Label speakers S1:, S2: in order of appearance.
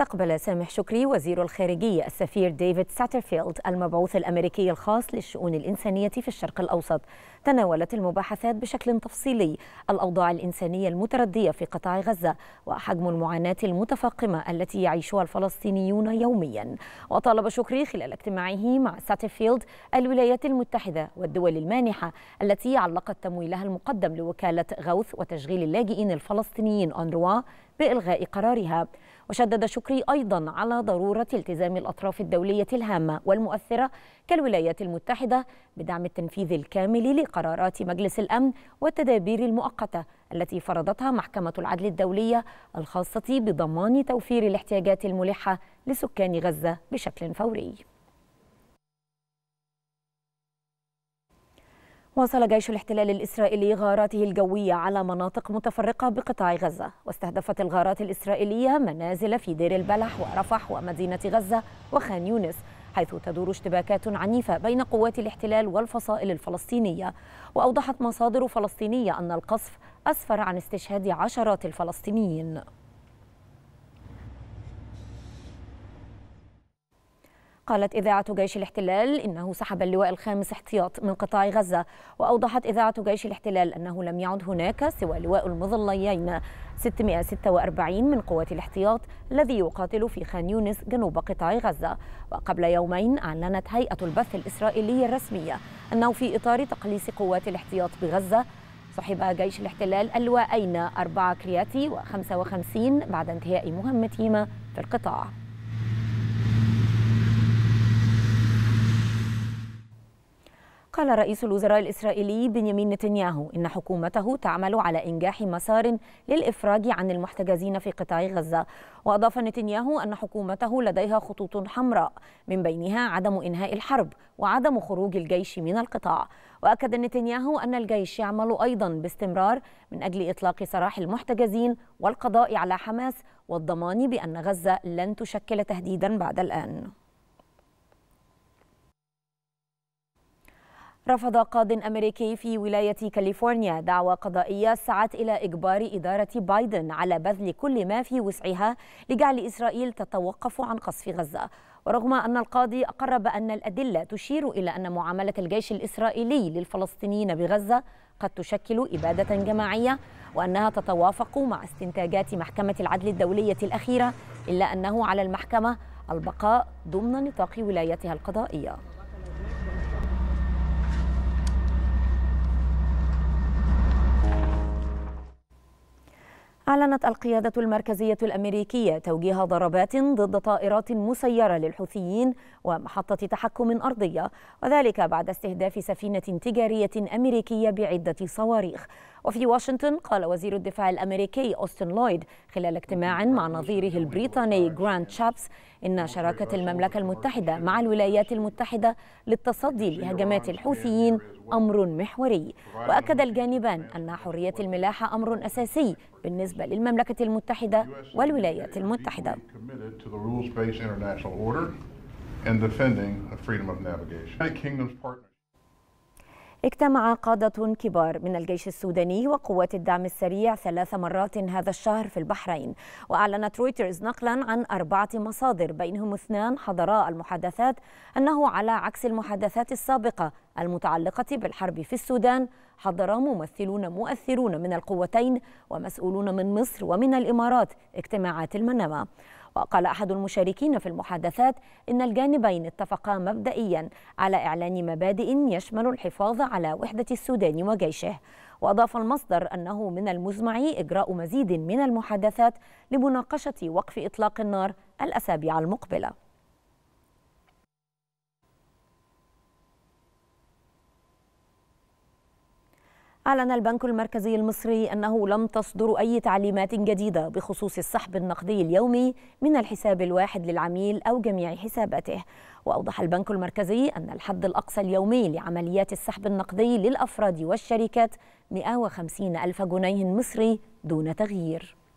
S1: استقبل سامح شكري وزير الخارجية السفير ديفيد ساترفيلد المبعوث الأمريكي الخاص للشؤون الإنسانية في الشرق الأوسط تناولت المباحثات بشكل تفصيلي الأوضاع الإنسانية المتردية في قطاع غزة وحجم المعاناة المتفاقمة التي يعيشها الفلسطينيون يوميا وطالب شكري خلال اجتماعه مع ساترفيلد الولايات المتحدة والدول المانحة التي علقت تمويلها المقدم لوكالة غوث وتشغيل اللاجئين الفلسطينيين أونروا بإلغاء قرارها وشدد شكري يقري أيضا على ضرورة التزام الأطراف الدولية الهامة والمؤثرة كالولايات المتحدة بدعم التنفيذ الكامل لقرارات مجلس الأمن والتدابير المؤقتة التي فرضتها محكمة العدل الدولية الخاصة بضمان توفير الاحتياجات الملحة لسكان غزة بشكل فوري واصل جيش الاحتلال الإسرائيلي غاراته الجوية على مناطق متفرقة بقطاع غزة واستهدفت الغارات الإسرائيلية منازل في دير البلح ورفح ومدينة غزة وخان يونس حيث تدور اشتباكات عنيفة بين قوات الاحتلال والفصائل الفلسطينية وأوضحت مصادر فلسطينية أن القصف أسفر عن استشهاد عشرات الفلسطينيين قالت إذاعة جيش الاحتلال إنه سحب اللواء الخامس احتياط من قطاع غزة وأوضحت إذاعة جيش الاحتلال أنه لم يعد هناك سوى لواء المظليين 646 من قوات الاحتياط الذي يقاتل في خان يونس جنوب قطاع غزة وقبل يومين أعلنت هيئة البث الإسرائيلية الرسمية أنه في إطار تقليص قوات الاحتياط بغزة صحب جيش الاحتلال اللواءين أربعة كرياتي و55 بعد انتهاء مهمتهما في القطاع قال رئيس الوزراء الإسرائيلي بنيامين نتنياهو إن حكومته تعمل على إنجاح مسار للإفراج عن المحتجزين في قطاع غزة وأضاف نتنياهو أن حكومته لديها خطوط حمراء من بينها عدم إنهاء الحرب وعدم خروج الجيش من القطاع وأكد نتنياهو أن الجيش يعمل أيضا باستمرار من أجل إطلاق سراح المحتجزين والقضاء على حماس والضمان بأن غزة لن تشكل تهديدا بعد الآن رفض قاض أمريكي في ولاية كاليفورنيا دعوى قضائية سعت إلى إجبار إدارة بايدن على بذل كل ما في وسعها لجعل إسرائيل تتوقف عن قصف غزة ورغم أن القاضي أقر بأن الأدلة تشير إلى أن معاملة الجيش الإسرائيلي للفلسطينيين بغزة قد تشكل إبادة جماعية وأنها تتوافق مع استنتاجات محكمة العدل الدولية الأخيرة إلا أنه على المحكمة البقاء ضمن نطاق ولايتها القضائية أعلنت القيادة المركزية الأمريكية توجيه ضربات ضد طائرات مسيرة للحوثيين ومحطة تحكم أرضية وذلك بعد استهداف سفينة تجارية أمريكية بعدة صواريخ وفي واشنطن قال وزير الدفاع الأمريكي أوستن لويد خلال اجتماع مع نظيره البريطاني جراند شابس إن شراكة المملكة المتحدة مع الولايات المتحدة للتصدي لهجمات الحوثيين أمر محوري وأكد الجانبان أن حرية الملاحة أمر أساسي بالنسبة للمملكة المتحدة والولايات المتحدة and defending a freedom of navigation. اجتمع قادة كبار من الجيش السوداني وقوات الدعم السريع ثلاث مرات هذا الشهر في البحرين وأعلنت رويترز نقلا عن أربعة مصادر بينهم اثنان حضراء المحادثات أنه على عكس المحادثات السابقة المتعلقة بالحرب في السودان حضر ممثلون مؤثرون من القوتين ومسؤولون من مصر ومن الإمارات اجتماعات المنامة وقال أحد المشاركين في المحادثات إن الجانبين اتفقا مبدئيا على إعلان مبادئ يشمل الحفاظ على وحدة السودان وجيشه وأضاف المصدر أنه من المزمع إجراء مزيد من المحادثات لمناقشة وقف إطلاق النار الأسابيع المقبلة أعلن البنك المركزي المصري أنه لم تصدر أي تعليمات جديدة بخصوص السحب النقدي اليومي من الحساب الواحد للعميل أو جميع حساباته وأوضح البنك المركزي أن الحد الأقصى اليومي لعمليات السحب النقدي للأفراد والشركات 150 ألف جنيه مصري دون تغيير